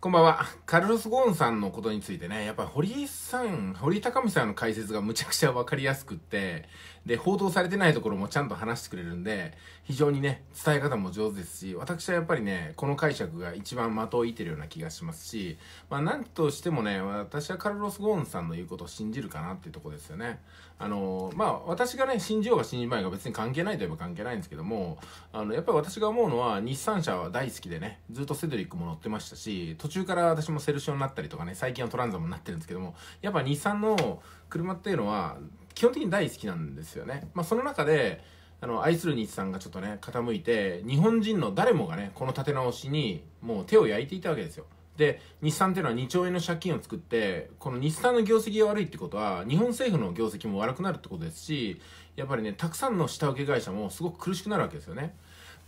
こんばんは。カルロス・ゴーンさんのことについてね、やっぱ堀井さん、堀井貴美さんの解説がむちゃくちゃわかりやすくって、で、報道されてないところもちゃんと話してくれるんで、非常にね、伝え方も上手ですし、私はやっぱりね、この解釈が一番的を射てるような気がしますし、まあなんとしてもね、私はカルロス・ゴーンさんの言うことを信じるかなっていうとこですよね。あのまあ私がね信じようが信じまいが別に関係ないといえば関係ないんですけどもあのやっぱり私が思うのは日産車は大好きでねずっとセドリックも乗ってましたし途中から私もセルシオになったりとかね最近はトランザムになってるんですけどもやっぱ日産の車っていうのは基本的に大好きなんですよね。まあ、その中であの愛する日産がちょっとね傾いて日本人の誰もがねこの立て直しにもう手を焼いていたわけですよ。で、日産っていうのは2兆円の借金を作って、この日産の業績が悪いってことは、日本政府の業績も悪くなるってことですし、やっぱりね、たくさんの下請け会社もすごく苦しくなるわけですよね。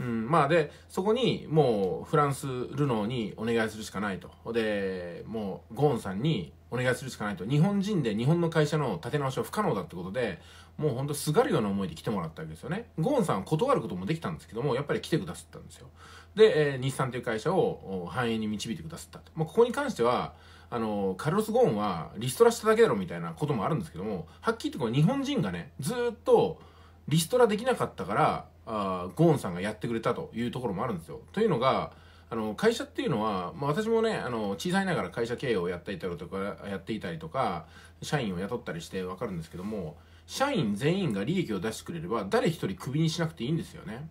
うん、まあで、そこにもうフランス、ルノーにお願いするしかないと。で、もうゴーンさんにお願いするしかないと。日本人で日本の会社の立て直しは不可能だってことで、もうほんとすがるような思いで来てもらったわけですよね。ゴーンさんは断ることもできたんですけども、やっぱり来てくださったんですよ。で、えー、日産という会社を繁栄に導いてくださったと。まあ、ここに関しては、あの、カルロス・ゴーンはリストラしただけだろみたいなこともあるんですけども、はっきり言ってこれ日本人がね、ずっとリストラできなかったから、あーゴーンさんがやってくれたというところもあるんですよ。というのが、あの、会社っていうのは、まあ、私もね、あの、小さいながら会社経営をやっていたりとか、やっていたりとか、社員を雇ったりしてわかるんですけども、社員全員が利益を出してくれれば、誰一人クビにしなくていいんですよね。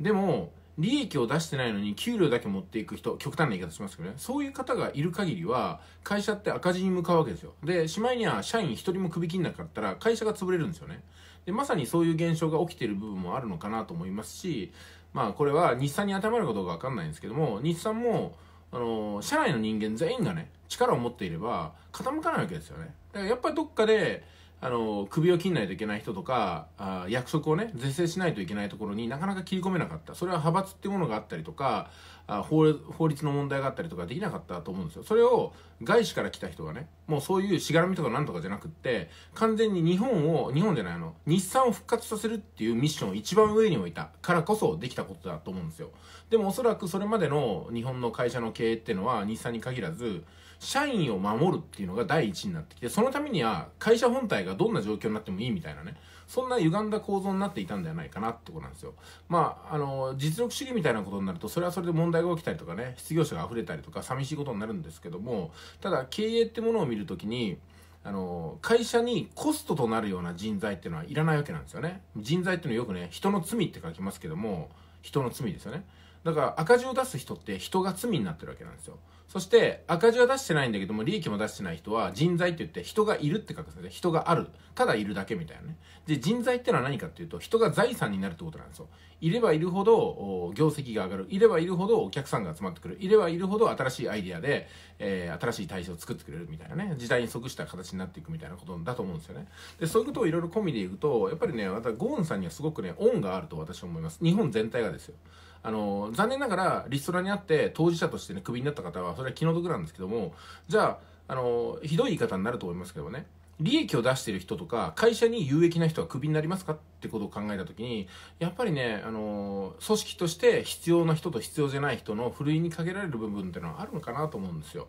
でも、利益を出してないのに給料だけ持っていく人、極端な言い方しますけどね、そういう方がいる限りは、会社って赤字に向かうわけですよ。で、しまいには社員一人も首切んなかったら、会社が潰れるんですよね。で、まさにそういう現象が起きてる部分もあるのかなと思いますし、まあこれは日産に当てはまることがわかんないんですけども、日産も、あの、社内の人間全員がね、力を持っていれば傾かないわけですよね。だからやっぱりどっかで、あの、首を切んないといけない人とか、あ約束をね、是正しないといけないところになかなか切り込めなかった。それは派閥っていうものがあったりとか、あ法法律の問題があったりとかできなかったと思うんですよ。それを外資から来た人がね、もうそういうしがらみとかなんとかじゃなくって、完全に日本を、日本じゃないあの、日産を復活させるっていうミッションを一番上に置いたからこそできたことだと思うんですよ。でもおそらくそれまでの日本の会社の経営っていうのは、日産に限らず、社員を守るっていうのが第一になってきて、そのためには会社本体がどんな状況になってもいいみたいなね、そんな歪んだ構造になっていたんではないかなってことなんですよ。まあ、あの、実力主義みたいなことになると、それはそれで問題が起きたりとかね、失業者が溢れたりとか、寂しいことになるんですけども、ただ、経営ってものを見るときに、あの、会社にコストとなるような人材っていうのはいらないわけなんですよね。人材っていうのはよくね、人の罪って書きますけども、人の罪ですよね。だから赤字を出す人って人が罪になってるわけなんですよ。そして赤字は出してないんだけども利益も出してない人は人材って言って人がいるって書くんですよ。人がある。ただいるだけみたいなね。で、人材ってのは何かっていうと人が財産になるってことなんですよ。いればいるほど業績が上がる。いればいるほどお客さんが集まってくる。いればいるほど新しいアイディアで、えー、新しい体制を作ってくれるみたいなね。時代に即した形になっていくみたいなことだと思うんですよね。で、そういうことをいろいろ込みでいくと、やっぱりね、またゴーンさんにはすごくね、恩があると私は思います。日本全体がですよ。あの、残念ながらリストラにあって当事者としてね、クビになった方は、それは気の毒なんですけども、じゃあ、あの、ひどい言い方になると思いますけどね。利益を出してる人とか、会社に有益な人はクビになりますかってことを考えたときに、やっぱりね、あの、組織として必要な人と必要じゃない人のふるいにかけられる部分っていうのはあるのかなと思うんですよ。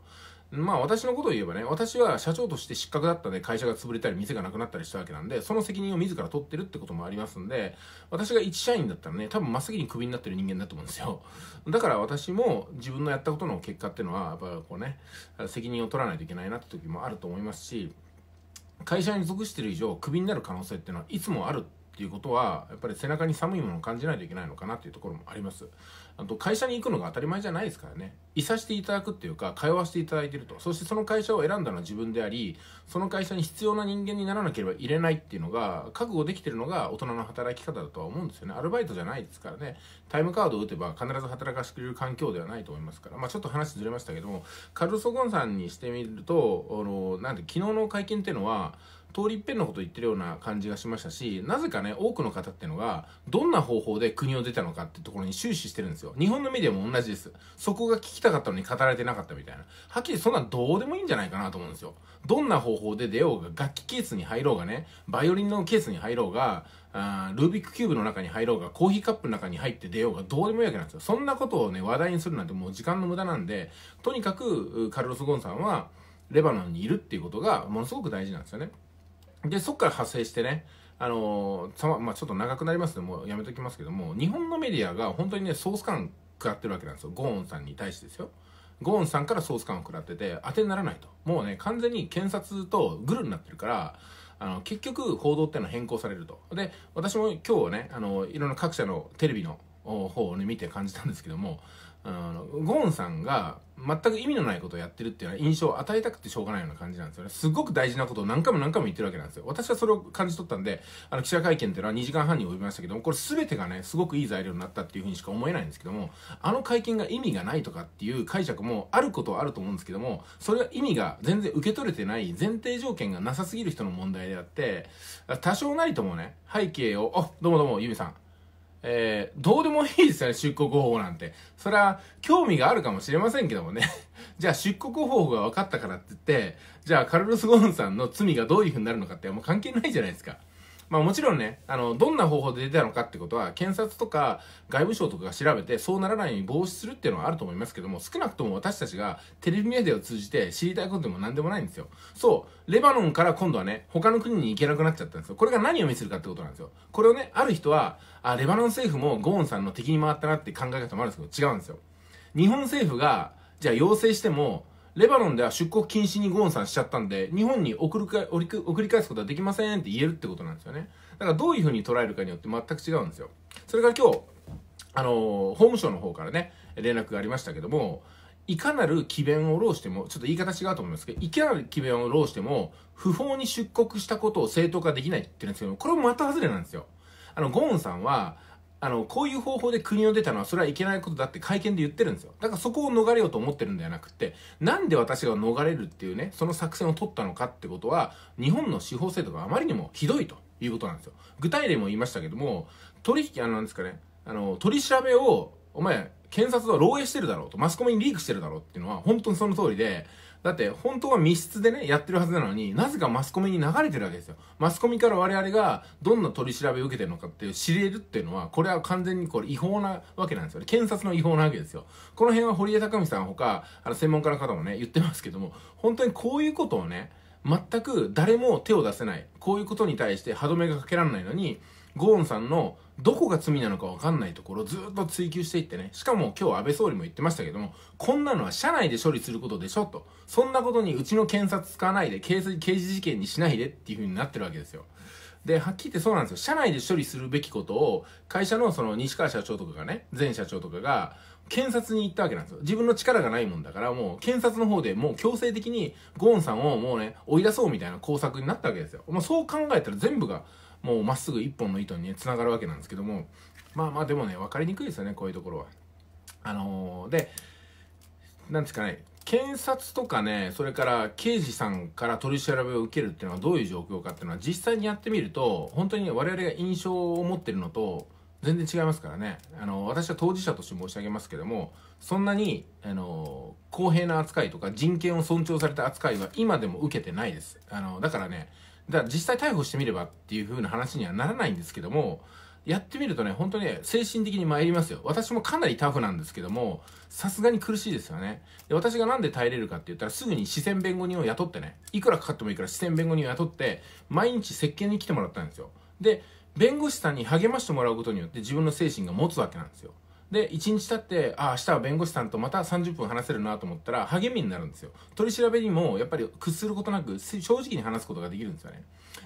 まあ私のことを言えばね、私は社長として失格だったんで会社が潰れたり店がなくなったりしたわけなんで、その責任を自ら取ってるってこともありますんで、私が一社員だったらね、多分真っ先にクビになってる人間だと思うんですよ。だから私も自分のやったことの結果っていうのは、やっぱこうね、責任を取らないといけないなって時もあると思いますし、会社に属してる以上、クビになる可能性っていうのはいつもあるっていうことはやっぱり背中に寒いものを感じないといけないのかなっていうところもありますあと会社に行くのが当たり前じゃないですからねいさしていただくっていうか通わせていただいてるとそしてその会社を選んだのは自分でありその会社に必要な人間にならなければいれないっていうのが覚悟できてるのが大人の働き方だとは思うんですよねアルバイトじゃないですからねタイムカードを打てば必ず働かせてくれる環境ではないと思いますからまあちょっと話ずれましたけどもカルソゴンさんにしてみるとあのなんて昨日の会見っていうのは通り一遍のこと言ってるような感じがしましたし、なぜかね、多くの方ってのが、どんな方法で国を出たのかってところに終始してるんですよ。日本のメディアも同じです。そこが聞きたかったのに語られてなかったみたいな。はっきりそんなんどうでもいいんじゃないかなと思うんですよ。どんな方法で出ようが、楽器ケースに入ろうがね、バイオリンのケースに入ろうが、あルービックキューブの中に入ろうが、コーヒーカップの中に入って出ようが、どうでもいいわけなんですよ。そんなことをね、話題にするなんてもう時間の無駄なんで、とにかく、カルロス・ゴンさんは、レバノンにいるっていうことがものすごく大事なんですよね。で、そっから派生してね、あのー、ま、まあ、ちょっと長くなりますので、もうやめときますけども、日本のメディアが本当にね、ソース感食らってるわけなんですよ。ゴーンさんに対してですよ。ゴーンさんからソース感を食らってて、当てにならないと。もうね、完全に検察とグルになってるから、あの、結局、報道っていうのは変更されると。で、私も今日はね、あの、いろんな各社のテレビの方をね、見て感じたんですけども、あの、ゴーンさんが全く意味のないことをやってるっていうのは印象を与えたくてしょうがないような感じなんですよね。すごく大事なことを何回も何回も言ってるわけなんですよ。私はそれを感じ取ったんで、あの、記者会見っていうのは2時間半に及びましたけども、これ全てがね、すごくいい材料になったっていうふうにしか思えないんですけども、あの会見が意味がないとかっていう解釈もあることはあると思うんですけども、それは意味が全然受け取れてない前提条件がなさすぎる人の問題であって、多少なりともね、背景を、あ、どうもどうも、ゆみさん。えー、どうでもいいですよね、出国方法なんて。それは、興味があるかもしれませんけどもね。じゃあ、出国方法が分かったからって言って、じゃあ、カルロス・ゴーンさんの罪がどういう風になるのかって、もう関係ないじゃないですか。まあもちろんね、あの、どんな方法で出たのかってことは、検察とか外務省とかが調べて、そうならないように防止するっていうのはあると思いますけども、少なくとも私たちがテレビメディアを通じて知りたいことでも何でもないんですよ。そう、レバノンから今度はね、他の国に行けなくなっちゃったんですよ。これが何を意味するかってことなんですよ。これをね、ある人は、あ、レバノン政府もゴーンさんの敵に回ったなって考え方もあるんですけど、違うんですよ。日本政府が、じゃあ要請しても、レバノンでは出国禁止にゴーンさんしちゃったんで、日本に送るか送り返すことはできませんって言えるってことなんですよね。だからどういうふうに捉えるかによって全く違うんですよ。それから今日、あのー、法務省の方からね、連絡がありましたけども、いかなる詭弁を漏しても、ちょっと言い方違うと思いますけど、いかなる詭弁を漏しても、不法に出国したことを正当化できないって言うんですけど、これもまた外れなんですよ。あの、ゴーンさんは、あの、こういう方法で国を出たのはそれはいけないことだって会見で言ってるんですよ。だからそこを逃れようと思ってるんではなくて、なんで私が逃れるっていうね、その作戦を取ったのかってことは、日本の司法制度があまりにもひどいということなんですよ。具体例も言いましたけども、取引、あの、なんですかね、あの、取り調べを、お前、検察は漏洩してるだろうと、マスコミにリークしてるだろうっていうのは、本当にその通りで、だって本当は密室でね、やってるはずなのに、なぜかマスコミに流れてるわけですよ。マスコミから我々がどんな取り調べを受けてるのかっていう知れるっていうのは、これは完全にこれ違法なわけなんですよね。検察の違法なわけですよ。この辺は堀江貴美さんほか、あの専門家の方もね、言ってますけども、本当にこういうことをね、全く誰も手を出せない。こういうことに対して歯止めがかけられないのに、ゴーンさんのどこが罪なのか分かんないところずっと追求していってね。しかも今日安倍総理も言ってましたけども、こんなのは社内で処理することでしょと。そんなことにうちの検察使わないで、刑事事件にしないでっていう風になってるわけですよ。で、はっきり言ってそうなんですよ。社内で処理するべきことを、会社のその西川社長とかがね、前社長とかが、検察に行ったわけなんですよ。自分の力がないもんだから、もう検察の方でもう強制的にゴーンさんをもうね、追い出そうみたいな工作になったわけですよ。もうそう考えたら全部がもうまっすぐ一本の糸にね、繋がるわけなんですけども、まあまあでもね、分かりにくいですよね、こういうところは。あのー、で、なんですかね、検察とかね、それから刑事さんから取り調べを受けるっていうのはどういう状況かっていうのは実際にやってみると、本当に我々が印象を持ってるのと全然違いますからね。あの、私は当事者として申し上げますけども、そんなに、あの、公平な扱いとか人権を尊重された扱いは今でも受けてないです。あの、だからね、だから実際逮捕してみればっていう風な話にはならないんですけども、やってみるとね、本当ね、精神的に参りますよ。私もかなりタフなんですけども、さすがに苦しいですよね。で、私がなんで耐えれるかって言ったら、すぐに視線弁護人を雇ってね、いくらかかってもいいから視線弁護人を雇って、毎日接見に来てもらったんですよ。で、弁護士さんに励ましてもらうことによって自分の精神が持つわけなんですよ。で、1日経って、あ、明日は弁護士さんとまた30分話せるなと思ったら、励みになるんですよ。取り調べにも、やっぱり屈することなく、正直に話すことができるんですよね。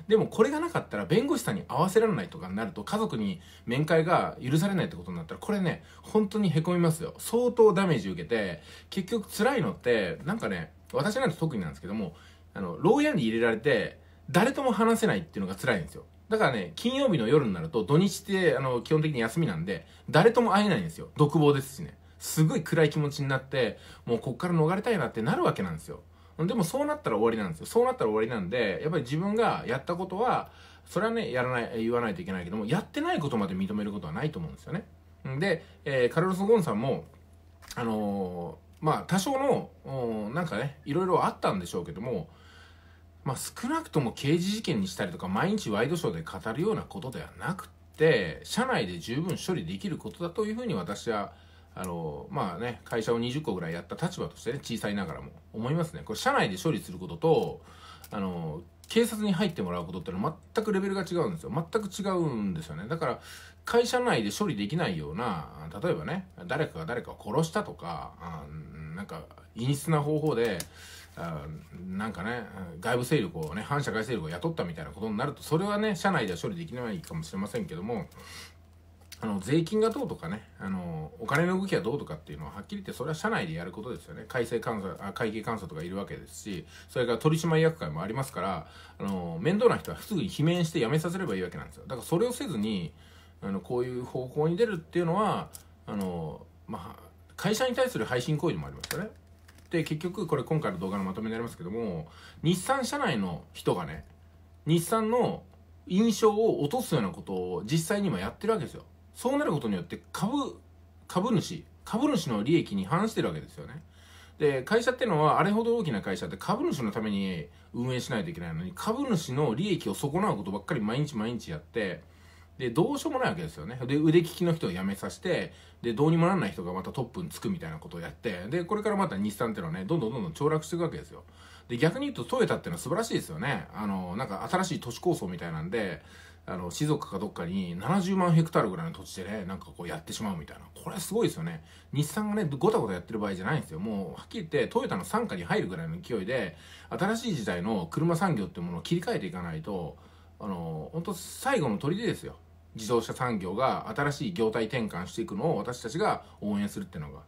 でも、これがなかったら、弁護士さんに会わせられないとかになると、家族に面会が許されないってことになったら、これね、本当に凹みますよ。相当ダメージ受けて、結局辛いのって、なんかね、私なんて特になんですけども、あの、牢屋に入れられて、誰とも話せないっていうのが辛いんですよ。だからね、金曜日の夜になると、土日って、あの、基本的に休みなんで、誰とも会えないんですよ。独房ですしね。すごい暗い気持ちになって、もうこっから逃れたいなってなるわけなんですよ。でもそうなったら終わりなんですよ。そうなったら終わりなんで、やっぱり自分がやったことは、それはね、やらない、言わないといけないけども、やってないことまで認めることはないと思うんですよね。で、えー、カルロス・ゴンさんも、あのー、まあ、多少の、なんかね、いろいろあったんでしょうけども、まあ、少なくとも刑事事件にしたりとか毎日ワイドショーで語るようなことではなくて社内で十分処理できることだというふうに私はあのまあね会社を20個ぐらいやった立場としてね小さいながらも思いますねこれ社内で処理することとあの警察に入ってもらうことってのは全くレベルが違うんですよ全く違うんですよねだから会社内で処理できないような例えばね誰かが誰かを殺したとか、うん、なんか陰湿な方法でなんかね、外部勢力をね、反社会勢力を雇ったみたいなことになると、それはね、社内では処理できないかもしれませんけども、あの、税金がどうとかね、あの、お金の動きがどうとかっていうのは、はっきり言ってそれは社内でやることですよね。改正監査、あ会計監査とかいるわけですし、それから取締役会もありますから、あの、面倒な人はすぐに罷免して辞めさせればいいわけなんですよ。だからそれをせずに、あの、こういう方向に出るっていうのは、あの、まあ、会社に対する配信行為でもありますよね。で、結局、これ今回の動画のまとめになりますけども、日産社内の人がね、日産の印象を落とすようなことを実際にはやってるわけですよ。そうなることによって株、株主、株主の利益に反してるわけですよね。で、会社ってのはあれほど大きな会社って株主のために運営しないといけないのに、株主の利益を損なうことばっかり毎日毎日やって、で、どうしようもないわけですよね。で、腕利きの人を辞めさせて、で、どうにもなんない人がまたトップにつくみたいなことをやって、で、これからまた日産っていうのはね、どんどんどんどん凋落していくわけですよ。で、逆に言うとトヨタっていうのは素晴らしいですよね。あの、なんか新しい都市構想みたいなんで、あの、静岡かどっかに70万ヘクタールぐらいの土地でね、なんかこうやってしまうみたいな。これすごいですよね。日産がね、ごたごたやってる場合じゃないんですよ。もう、はっきり言ってトヨタの傘下に入るぐらいの勢いで、新しい時代の車産業っていうものを切り替えていかないと、あの、本当最後の砦ですよ。自動車産業が新しい業態転換していくのを私たちが応援するっていうのが。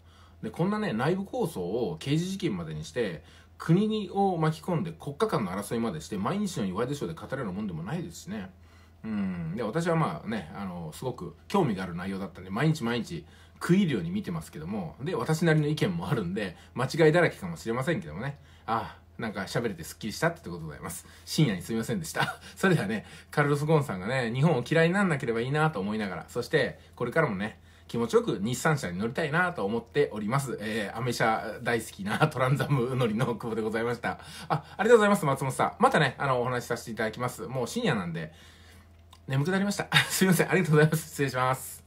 で、こんなね、内部構想を刑事事件までにして、国を巻き込んで国家間の争いまでして、毎日の弱いショーで語れるもんでもないですしね。うん。で、私はまあね、あの、すごく興味がある内容だったんで、毎日毎日食い入るように見てますけども、で、私なりの意見もあるんで、間違いだらけかもしれませんけどもね。ああ、なんか喋れてスッキリしたってことでございます。深夜にすみませんでした。それではね、カルロス・ゴーンさんがね、日本を嫌いになんなければいいなと思いながら、そして、これからもね、気持ちよく日産車に乗りたいなと思っております。えー、アメ車大好きなトランザム乗りの久保でございました。あ、ありがとうございます、松本さん。またね、あの、お話しさせていただきます。もう深夜なんで、眠くなりました。すいません、ありがとうございます。失礼します。